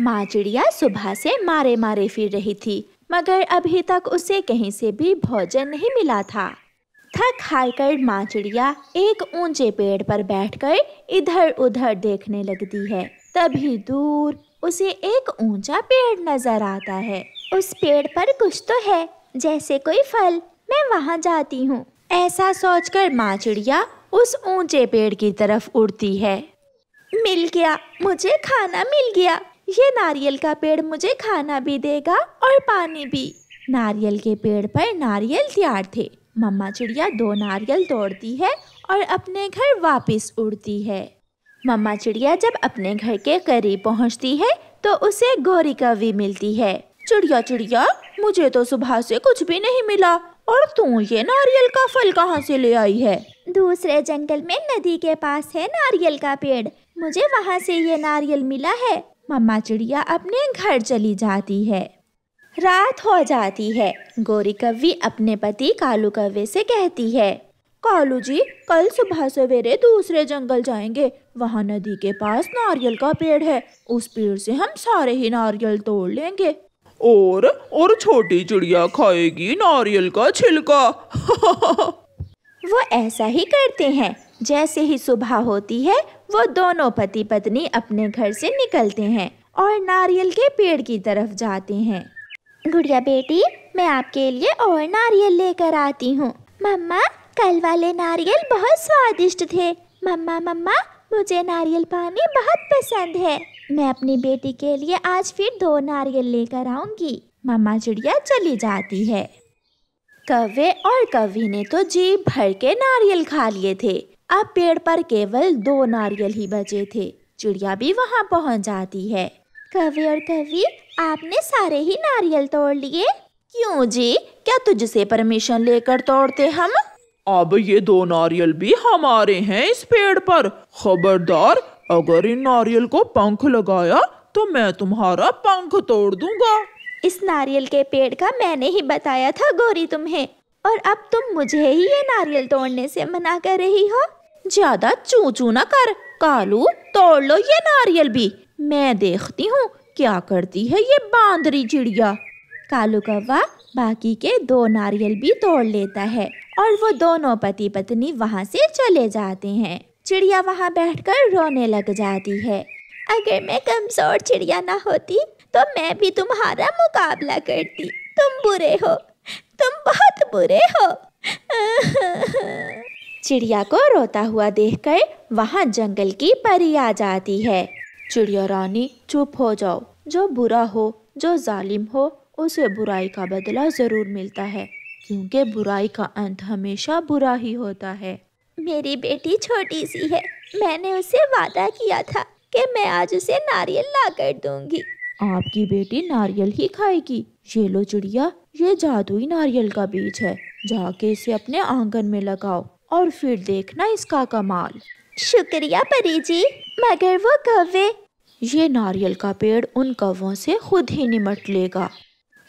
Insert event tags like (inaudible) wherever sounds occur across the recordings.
माँ चिड़िया सुबह से मारे मारे फिर रही थी मगर अभी तक उसे कहीं से भी भोजन नहीं मिला था थक हार कर माँ चिड़िया एक ऊंचे पेड़ पर बैठकर इधर उधर देखने लगती है तभी दूर उसे एक ऊंचा पेड़ नजर आता है उस पेड़ पर कुछ तो है जैसे कोई फल मैं वहाँ जाती हूँ ऐसा सोचकर माँ चिड़िया उस ऊंचे पेड़ की तरफ उड़ती है मिल गया मुझे खाना मिल गया ये नारियल का पेड़ मुझे खाना भी देगा और पानी भी नारियल के पेड़ पर नारियल तैयार थे मम्मा चिड़िया दो नारियल तोड़ती है और अपने घर वापस उड़ती है मम्मा चिड़िया जब अपने घर के करीब पहुंचती है तो उसे गौरी कवि मिलती है चिड़िया चिड़िया मुझे तो सुबह से कुछ भी नहीं मिला और तू ये नारियल का फल कहाँ से ले आई है दूसरे जंगल में नदी के पास है नारियल का पेड़ मुझे वहाँ से ये नारियल मिला है मम्मा चिड़िया अपने घर चली जाती है रात हो जाती है गोरी कव्वी अपने पति कालू कव्वे से कहती है कालू जी कल सुबह सवेरे दूसरे जंगल जाएंगे वहाँ नदी के पास नारियल का पेड़ है उस पेड़ से हम सारे ही नारियल तोड़ लेंगे और और छोटी चिड़िया खाएगी नारियल का छिलका (laughs) वो ऐसा ही करते हैं जैसे ही सुबह होती है वो दोनों पति पत्नी अपने घर से निकलते हैं और नारियल के पेड़ की तरफ जाते हैं गुड़िया बेटी मैं आपके लिए और नारियल लेकर आती हूँ मम्मा कल वाले नारियल बहुत स्वादिष्ट थे मम्मा मम्मा मुझे नारियल पानी बहुत पसंद है मैं अपनी बेटी के लिए आज फिर दो नारियल लेकर आऊंगी मम्मा चिड़िया चली जाती है कव्वे और कवि ने तो जी भर के नारियल खा लिए थे अब पेड़ पर केवल दो नारियल ही बचे थे चिड़िया भी वहाँ पहुँच जाती है कवि और कवि आपने सारे ही नारियल तोड़ लिए क्यों जी क्या तुझसे परमिशन लेकर तोड़ते हम अब ये दो नारियल भी हमारे हैं इस पेड़ पर खबरदार अगर इन नारियल को पंख लगाया तो मैं तुम्हारा पंख तोड़ दूंगा इस नारियल के पेड़ का मैंने ही बताया था गौरी तुम्हें और अब तुम मुझे ही ये नारियल तोड़ने से मना कर रही हो ज्यादा चू चू ना कर कालू तोड़ लो ये नारियल भी मैं देखती हूँ क्या करती है ये बांदरी चिड़िया कालू कौवा बाकी के दो नारियल भी तोड़ लेता है और वो दोनों पति पत्नी वहाँ से चले जाते हैं चिड़िया वहाँ बैठकर रोने लग जाती है अगर मैं कमजोर चिड़िया ना होती तो मैं भी तुम्हारा मुकाबला करती तुम बुरे हो तुम बहुत बुरे हो (laughs) चिड़िया को रोता हुआ देख कर वहाँ जंगल की परी आ जाती है चिड़िया रानी चुप हो जाओ जो बुरा हो जो जालिम हो उसे बुराई का बदला ज़रूर मिलता है क्योंकि बुराई का अंत हमेशा बुरा ही होता है मेरी बेटी छोटी सी है मैंने उसे वादा किया था कि मैं आज उसे नारियल ला कर दूंगी आपकी बेटी नारियल ही खाएगी ये लो चिड़िया ये जादुई नारियल का बीज है जाके इसे अपने आंगन में लगाओ और फिर देखना इसका कमाल शुक्रिया परी जी मगर वो कौवे ये नारियल का पेड़ उन कौवों से खुद ही निमट लेगा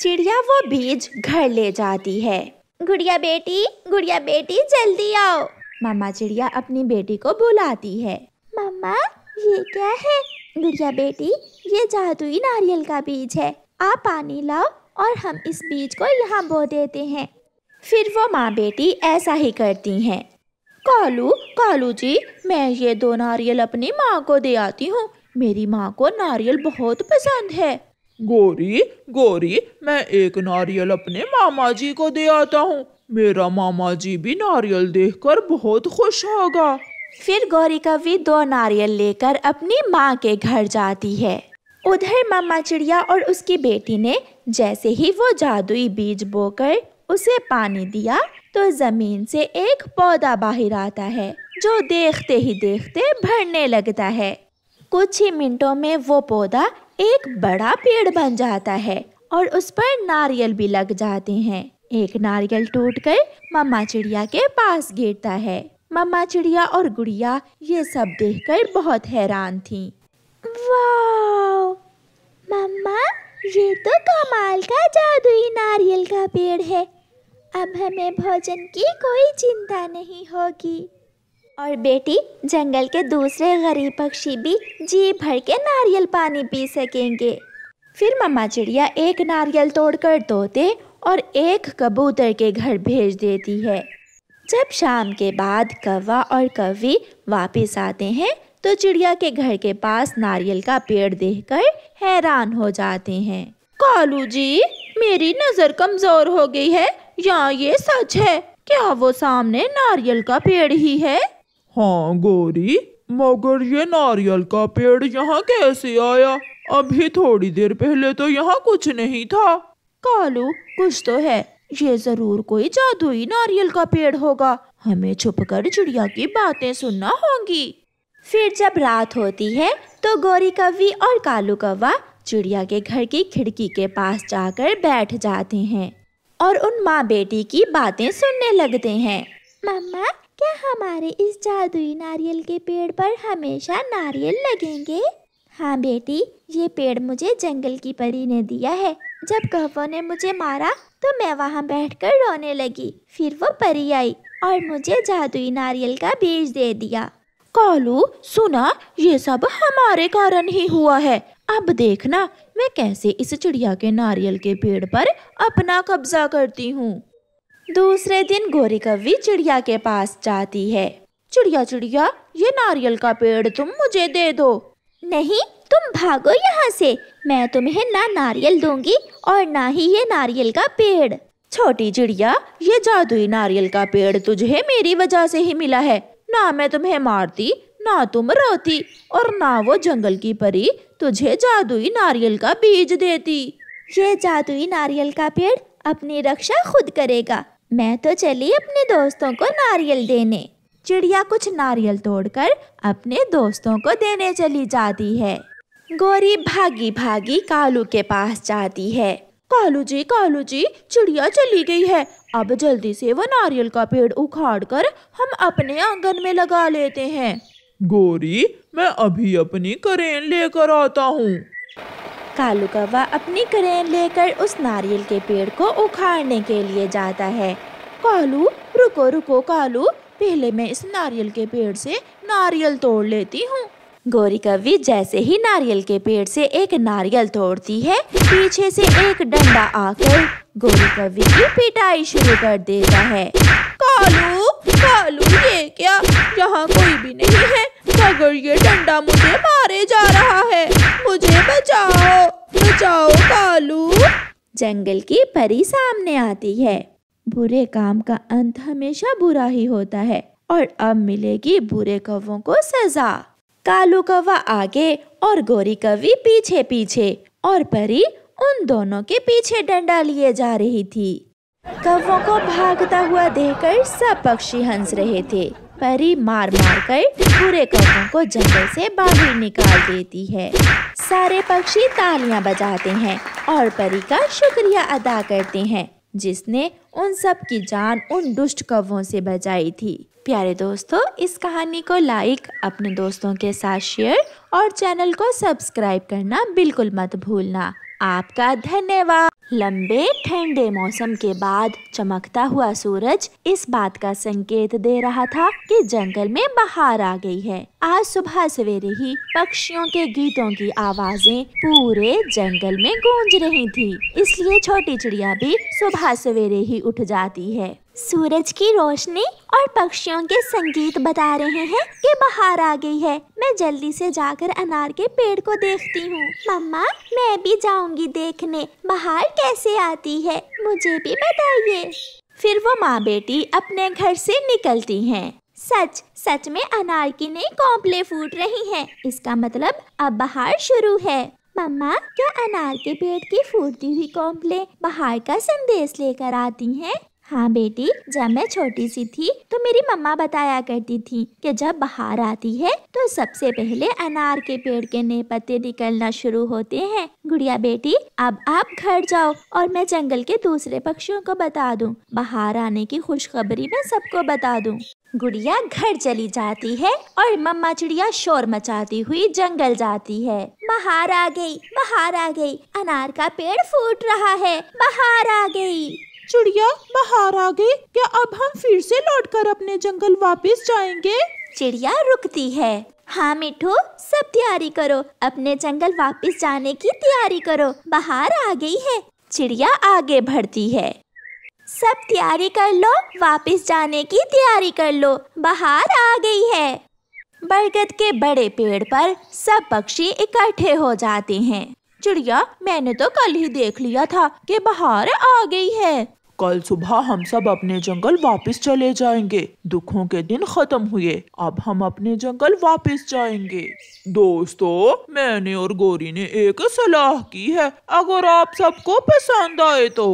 चिड़िया वो बीज घर ले जाती है गुड़िया बेटी गुड़िया बेटी जल्दी आओ मामा चिड़िया अपनी बेटी को बुलाती है मामा ये क्या है गुड़िया बेटी ये जादुई नारियल का बीज है आप पानी लाओ और हम इस बीज को यहाँ बो देते हैं फिर वो माँ बेटी ऐसा ही करती हैं कालू कालू जी मैं ये दो नारियल अपनी माँ को दे आती हूँ मेरी माँ को नारियल बहुत पसंद है गोरी गोरी मैं एक नारियल अपने मामा जी को दे आता हूँ मेरा मामा जी भी नारियल देखकर बहुत खुश होगा फिर गौरी कवि दो नारियल लेकर अपनी माँ के घर जाती है उधर मामा चिड़िया और उसकी बेटी ने जैसे ही वो जादुई बीज बोकर उसे पानी दिया तो जमीन से एक पौधा बाहर आता है जो देखते ही देखते भरने लगता है कुछ ही मिनटों में वो पौधा एक बड़ा पेड़ बन जाता है और उस पर नारियल भी लग जाते हैं एक नारियल टूट कर मम्मा चिड़िया के पास गिरता है मम्मा चिड़िया और गुड़िया ये सब देखकर बहुत हैरान थी वाह मम्मा ये तो कमाल का जादुई नारियल का पेड़ है अब हमें भोजन की कोई चिंता नहीं होगी और बेटी जंगल के दूसरे गरीब पक्षी भी जी भर के नारियल पानी पी सकेंगे फिर मम्मा चिड़िया एक नारियल तोड़कर तोते और एक कबूतर के घर भेज देती है जब शाम के बाद कौवा और कवी वापस आते हैं तो चिड़िया के घर के पास नारियल का पेड़ देखकर हैरान हो जाते हैं कालू जी मेरी नज़र कमज़ोर हो गई है या ये सच है क्या वो सामने नारियल का पेड़ ही है हाँ गोरी मगर ये नारियल का पेड़ यहाँ कैसे आया अभी थोड़ी देर पहले तो यहाँ कुछ नहीं था कालू कुछ तो है ये जरूर कोई जादुई नारियल का पेड़ होगा हमें छुपकर चिड़िया की बातें सुनना होंगी फिर जब रात होती है तो गौरी कवि और कालू कवा चिड़िया के घर की खिड़की के पास जाकर बैठ जाते हैं और उन माँ बेटी की बातें सुनने लगते हैं मम्मा क्या हमारे इस जादुई नारियल के पेड़ पर हमेशा नारियल लगेंगे हाँ बेटी ये पेड़ मुझे जंगल की परी ने दिया है जब कहो ने मुझे मारा तो मैं वहाँ बैठकर रोने लगी फिर वो परी आई और मुझे जादुई नारियल का बीज दे दिया कालू सुना ये सब हमारे कारण ही हुआ है अब देखना मैं कैसे इस चिड़िया के नारियल के पेड़ पर अपना कब्जा करती हूँ दूसरे दिन गोरी कवि चिड़िया के पास जाती है चिड़िया चिड़िया ये नारियल का पेड़ तुम मुझे दे दो नहीं तुम भागो यहाँ से मैं तुम्हें ना नारियल दूंगी और ना ही ये नारियल का पेड़ छोटी चिड़िया ये जादुई नारियल का पेड़ तुझे मेरी वजह से ही मिला है ना मैं तुम्हें मारती ना तुम रोती और ना वो जंगल की परी तुझे जादुई नारियल का बीज देती ये जादुई नारियल का पेड़ अपनी रक्षा खुद करेगा मैं तो चली अपने दोस्तों को नारियल देने चिड़िया कुछ नारियल तोड़कर अपने दोस्तों को देने चली जाती है गौरी भागी भागी कालू के पास जाती है कालू जी कालू जी चिड़िया चली गई है अब जल्दी से वो नारियल का पेड़ उखाड़ कर हम अपने आंगन में लगा लेते हैं गोरी मैं अभी अपनी करेन लेकर आता हूँ कालू कौवा अपनी करेन लेकर उस नारियल के पेड़ को उखाड़ने के लिए जाता है कालू रुको रुको कालू पहले मैं इस नारियल के पेड़ से नारियल तोड़ लेती हूँ गोरी कवि जैसे ही नारियल के पेड़ से एक नारियल तोड़ती है पीछे से एक डंडा आकर गोरी कवि की पिटाई शुरू कर देता है भालू भालू ये क्या यहाँ कोई भी नहीं है मगर ये डंडा मुझे मारे जा रहा है मुझे बचाओ बचाओ कालू जंगल की परी सामने आती है बुरे काम का अंत हमेशा बुरा ही होता है और अब मिलेगी बुरे कवों को सजा कालू कवा आगे और गोरी कवि पीछे पीछे और परी उन दोनों के पीछे डंडा लिए जा रही थी कौवों को भागता हुआ देखकर सब पक्षी हंस रहे थे परी मार मार कर पूरे कौवों को जंगल से बाहर निकाल देती है सारे पक्षी तालियां बजाते हैं और परी का शुक्रिया अदा करते हैं जिसने उन सब की जान उन दुष्ट कौवों से बचाई थी प्यारे दोस्तों इस कहानी को लाइक अपने दोस्तों के साथ शेयर और चैनल को सब्सक्राइब करना बिल्कुल मत भूलना आपका धन्यवाद लंबे ठंडे मौसम के बाद चमकता हुआ सूरज इस बात का संकेत दे रहा था कि जंगल में बहार आ गई है आज सुबह सवेरे ही पक्षियों के गीतों की आवाजें पूरे जंगल में गूंज रही थी इसलिए छोटी चिड़िया भी सुबह सवेरे ही उठ जाती है सूरज की रोशनी और पक्षियों के संगीत बता रहे हैं कि बाहर आ गई है मैं जल्दी से जाकर अनार के पेड़ को देखती हूँ मम्मा मैं भी जाऊंगी देखने बाहर कैसे आती है मुझे भी बताइए फिर वो माँ बेटी अपने घर से निकलती हैं। सच सच में अनार की नई कॉम्पले फूट रही हैं। इसका मतलब अब बाहर शुरू है मम्मा क्या अनार के पेड़ की फूटती हुई कॉम्पले बाहर का संदेश लेकर आती हैं? हाँ बेटी जब मैं छोटी सी थी तो मेरी मम्मा बताया करती थी कि जब बाहर आती है तो सबसे पहले अनार के पेड़ के नए पत्ते निकलना शुरू होते हैं गुड़िया बेटी अब आप घर जाओ और मैं जंगल के दूसरे पक्षियों को बता दूँ बाहर आने की खुशखबरी मैं सबको बता दूँ गुड़िया घर चली जाती है और मम्मा चिड़िया शोर मचाती हुई जंगल जाती है बाहर आ गई बाहर आ गई अनार का पेड़ फूट रहा है बाहर आ गई चिड़िया बाहर आ गई क्या अब हम फिर से लौटकर अपने जंगल वापस जाएंगे चिड़िया रुकती है हाँ मिठू सब तैयारी करो अपने जंगल वापस जाने की तैयारी करो बाहर आ गई है चिड़िया आगे बढ़ती है सब तैयारी कर लो वापस जाने की तैयारी कर लो बाहर आ गई है बरगद के बड़े पेड़ पर सब पक्षी इकट्ठे हो जाते हैं चिड़िया मैंने तो कल ही देख लिया था कि बाहर आ गई है कल सुबह हम सब अपने जंगल वापस चले जाएंगे दुखों के दिन खत्म हुए अब हम अपने जंगल वापस जाएंगे दोस्तों मैंने और गोरी ने एक सलाह की है अगर आप सबको पसंद आए तो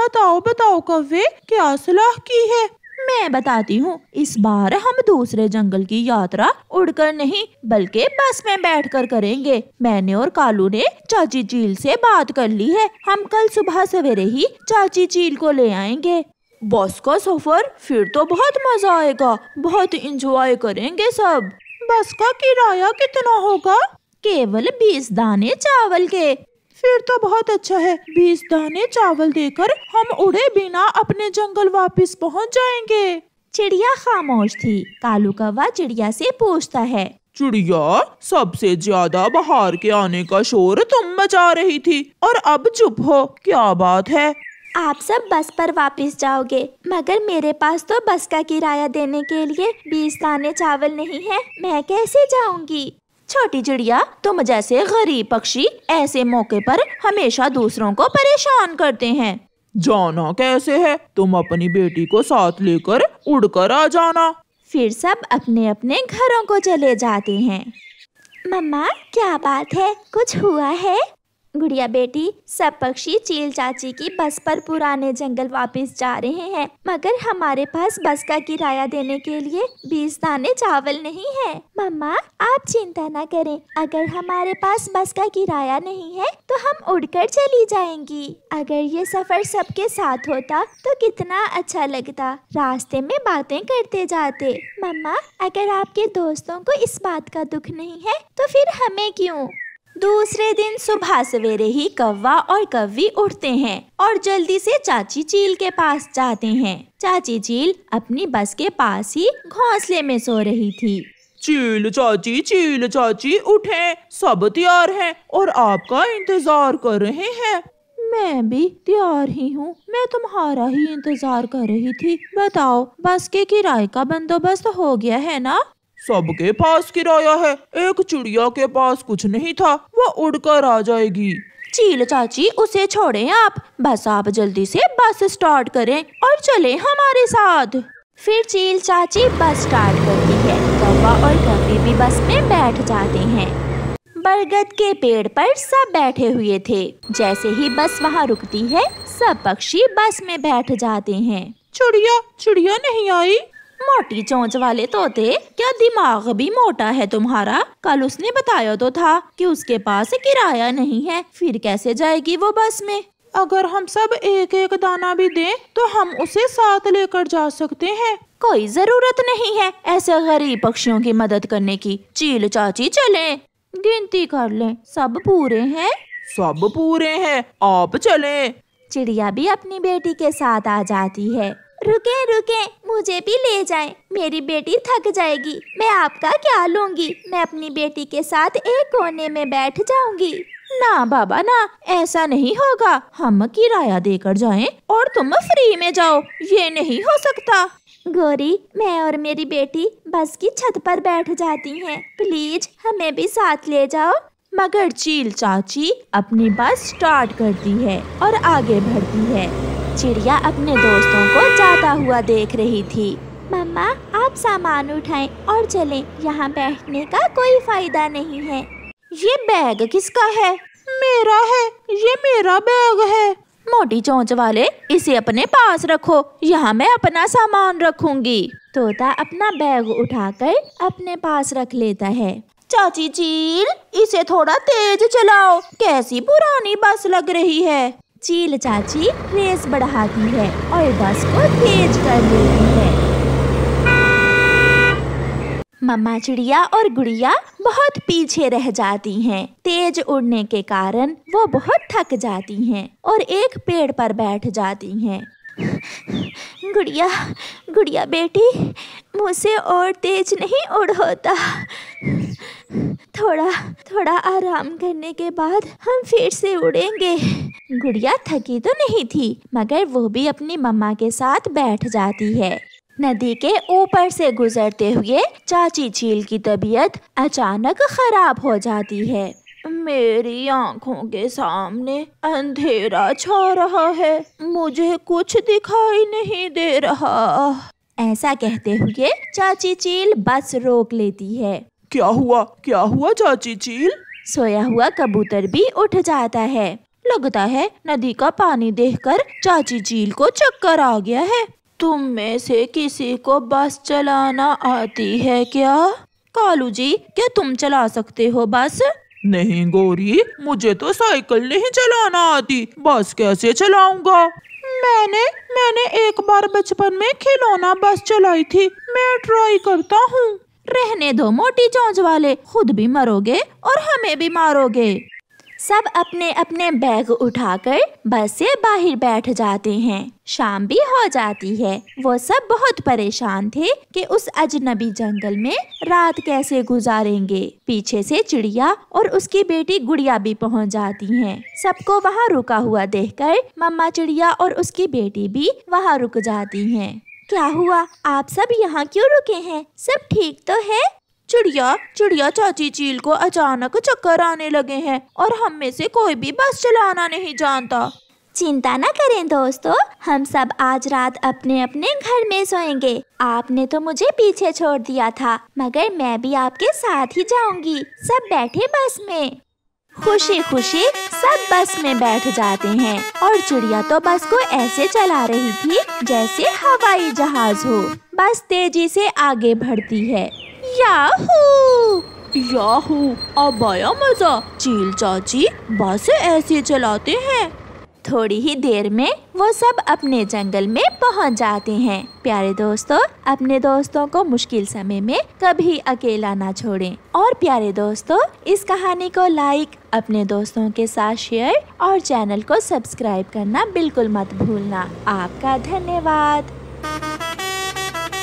बताओ बताओ कवे क्या सलाह की है मैं बताती हूँ इस बार हम दूसरे जंगल की यात्रा उड़कर नहीं बल्कि बस में बैठकर करेंगे मैंने और कालू ने चाची चील से बात कर ली है हम कल सुबह सवेरे ही चाची चील को ले आएंगे बस का सफर फिर तो बहुत मजा आएगा बहुत इंजॉय करेंगे सब बस का किराया कितना होगा केवल बीस दाने चावल के फिर तो बहुत अच्छा है बीस दाने चावल देकर हम उड़े बिना अपने जंगल वापस पहुंच जाएंगे चिड़िया खामोश थी कालू कौवा चिड़िया से पूछता है चिड़िया सबसे ज्यादा बाहर के आने का शोर तुम मचा रही थी और अब चुप हो क्या बात है आप सब बस पर वापस जाओगे मगर मेरे पास तो बस का किराया देने के लिए बीस दाने चावल नहीं है मैं कैसे जाऊंगी छोटी चिड़िया तुम जैसे गरीब पक्षी ऐसे मौके पर हमेशा दूसरों को परेशान करते हैं जाना कैसे है तुम अपनी बेटी को साथ लेकर उड़कर आ जाना फिर सब अपने अपने घरों को चले जाते हैं मम्मा क्या बात है कुछ हुआ है गुड़िया बेटी सब पक्षी चील चाची की बस पर पुराने जंगल वापस जा रहे हैं मगर हमारे पास बस का किराया देने के लिए बीस दाने चावल नहीं है मम्मा आप चिंता ना करें अगर हमारे पास बस का किराया नहीं है तो हम उड़कर चली जाएंगी अगर ये सफर सबके साथ होता तो कितना अच्छा लगता रास्ते में बातें करते जाते मम्मा अगर आपके दोस्तों को इस बात का दुख नहीं है तो फिर हमें क्यूँ दूसरे दिन सुबह सवेरे ही कौवा और कव्वी उठते हैं और जल्दी से चाची चील के पास जाते हैं चाची चील अपनी बस के पास ही घोंसले में सो रही थी चील चाची चील चाची उठे सब तैयार हैं और आपका इंतजार कर रहे हैं मैं भी तैयार ही हूँ मैं तुम्हारा ही इंतजार कर रही थी बताओ बस के किराए का बंदोबस्त हो गया है ना सबके पास किराया है एक चिड़िया के पास कुछ नहीं था वो उड़कर आ जाएगी चील चाची उसे छोड़े आप बस आप जल्दी से बस स्टार्ट करें और चले हमारे साथ फिर चील चाची बस स्टार्ट करती है कौवा और कभी भी बस में बैठ जाते हैं बरगद के पेड़ पर सब बैठे हुए थे जैसे ही बस वहाँ रुकती है सब पक्षी बस में बैठ जाते हैं चिड़िया चिड़िया नहीं आई मोटी चोंच वाले तोते क्या दिमाग भी मोटा है तुम्हारा कल उसने बताया तो था कि उसके पास किराया नहीं है फिर कैसे जाएगी वो बस में अगर हम सब एक एक दाना भी दें तो हम उसे साथ लेकर जा सकते हैं कोई जरूरत नहीं है ऐसे गरीब पक्षियों की मदद करने की चील चाची चले गिनती कर लें सब पूरे हैं सब पूरे हैं आप चले चिड़िया भी अपनी बेटी के साथ आ जाती है रुके रुके मुझे भी ले जाएं मेरी बेटी थक जाएगी मैं आपका क्या लूंगी मैं अपनी बेटी के साथ एक कोने में बैठ जाऊंगी ना बाबा ना ऐसा नहीं होगा हम किराया देकर जाएं और तुम फ्री में जाओ ये नहीं हो सकता गोरी मैं और मेरी बेटी बस की छत पर बैठ जाती हैं प्लीज हमें भी साथ ले जाओ मगर चील चाची अपनी बस स्टार्ट करती है और आगे बढ़ती है चिड़िया अपने दोस्तों को जाता हुआ देख रही थी मम्मा आप सामान उठाएं और चलें यहाँ बैठने का कोई फायदा नहीं है ये बैग किसका है मेरा है ये मेरा बैग है मोटी चोंच वाले इसे अपने पास रखो यहाँ मैं अपना सामान रखूंगी तोता अपना बैग उठाकर अपने पास रख लेता है चाची चील इसे थोड़ा तेज चलाओ कैसी पुरानी बस लग रही है चील चाची रेस बढ़ाती है और बस को तेज कर देती है मम्मा चिड़िया और गुड़िया बहुत पीछे रह जाती हैं। तेज उड़ने के कारण वो बहुत थक जाती हैं और एक पेड़ पर बैठ जाती हैं। गुड़िया गुड़िया बेटी मुझसे और तेज नहीं उड़ होता थोड़ा थोड़ा आराम करने के बाद हम फिर से उड़ेंगे गुड़िया थकी तो नहीं थी मगर वो भी अपनी मम्मा के साथ बैठ जाती है नदी के ऊपर से गुजरते हुए चाची झील की तबीयत अचानक खराब हो जाती है मेरी आंखों के सामने अंधेरा छा रहा है मुझे कुछ दिखाई नहीं दे रहा ऐसा कहते हुए चाची चील बस रोक लेती है क्या हुआ क्या हुआ चाची चील सोया हुआ कबूतर भी उठ जाता है लगता है नदी का पानी देखकर चाची चील को चक्कर आ गया है तुम में से किसी को बस चलाना आती है क्या कालू जी क्या तुम चला सकते हो बस नहीं गौरी मुझे तो साइकिल नहीं चलाना आती बस कैसे चलाऊंगा मैंने मैंने एक बार बचपन में खिलौना बस चलाई थी मैं ट्राई करता हूँ रहने दो मोटी चौंच वाले खुद भी मरोगे और हमें भी मारोगे सब अपने अपने बैग उठाकर बस से बाहर बैठ जाते हैं शाम भी हो जाती है वो सब बहुत परेशान थे कि उस अजनबी जंगल में रात कैसे गुजारेंगे पीछे से चिड़िया और उसकी बेटी गुड़िया भी पहुंच जाती हैं। सबको वहाँ रुका हुआ देखकर मम्मा चिड़िया और उसकी बेटी भी वहाँ रुक जाती हैं। क्या हुआ आप सब यहाँ क्यों रुके हैं सब ठीक तो है चिड़िया चिड़िया चाची चील को अचानक चक्कर आने लगे हैं और हम में से कोई भी बस चलाना नहीं जानता चिंता ना करें दोस्तों हम सब आज रात अपने अपने घर में सोएंगे आपने तो मुझे पीछे छोड़ दिया था मगर मैं भी आपके साथ ही जाऊंगी सब बैठे बस में खुशी खुशी सब बस में बैठ जाते हैं और चिड़िया तो बस को ऐसे चला रही थी जैसे हवाई जहाज हो बस तेजी से आगे बढ़ती है याहू याहू अब आया मजा चील चाची बसे ऐसे चलाते हैं थोड़ी ही देर में वो सब अपने जंगल में पहुंच जाते हैं प्यारे दोस्तों अपने दोस्तों को मुश्किल समय में कभी अकेला ना छोड़ें और प्यारे दोस्तों इस कहानी को लाइक अपने दोस्तों के साथ शेयर और चैनल को सब्सक्राइब करना बिल्कुल मत भूलना आपका धन्यवाद